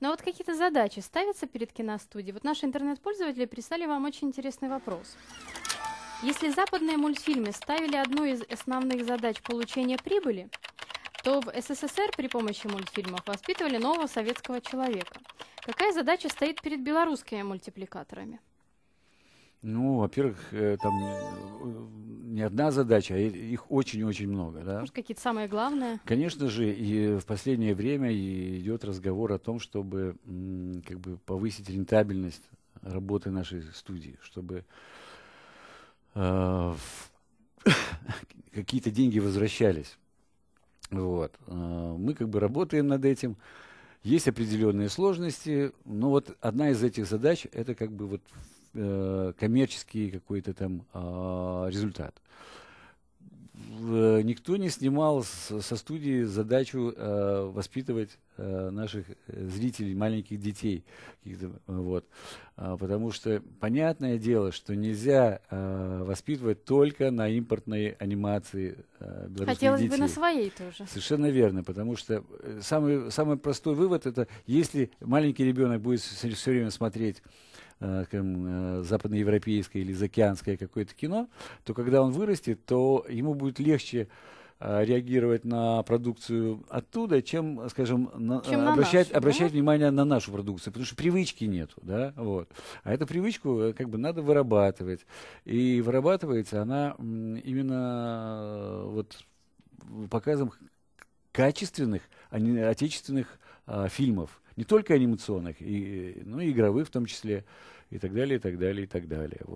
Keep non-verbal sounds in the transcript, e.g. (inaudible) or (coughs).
Но вот какие-то задачи ставятся перед киностудией? Вот наши интернет-пользователи прислали вам очень интересный вопрос. Если западные мультфильмы ставили одну из основных задач получения прибыли, то в СССР при помощи мультфильмов воспитывали нового советского человека. Какая задача стоит перед белорусскими мультипликаторами? Ну, во-первых, э, там э, не одна задача, а их очень-очень много. Да? Может, какие-то самые главные? Конечно же, и в последнее время идет разговор о том, чтобы как бы повысить рентабельность работы нашей студии, чтобы э, (coughs) какие-то деньги возвращались. Вот. Э, мы как бы работаем над этим. Есть определенные сложности, но вот одна из этих задач – это как бы вот Э, коммерческий какой-то там а, результат. никто не снимал со студии задачу э, воспитывать э, наших зрителей, маленьких детей. Вот. А, потому что понятное дело, что нельзя воспитывать только на импортной анимации Хотелось детей. бы на своей тоже. Совершенно верно, потому что самый, самый простой вывод это, если маленький ребенок будет все время смотреть Э, эм, э, западноевропейское или заокеанское какое-то кино, то когда он вырастет, то ему будет легче э, реагировать на продукцию оттуда, чем, скажем, на, чем на обращать, нашу, обращать да? внимание на нашу продукцию, потому что привычки нету, да, вот. А эту привычку э, как бы надо вырабатывать, и вырабатывается она именно вот показом качественных а отечественных а, фильмов, не только анимационных, и, ну и игровых в том числе, и так далее, и так далее, и так далее.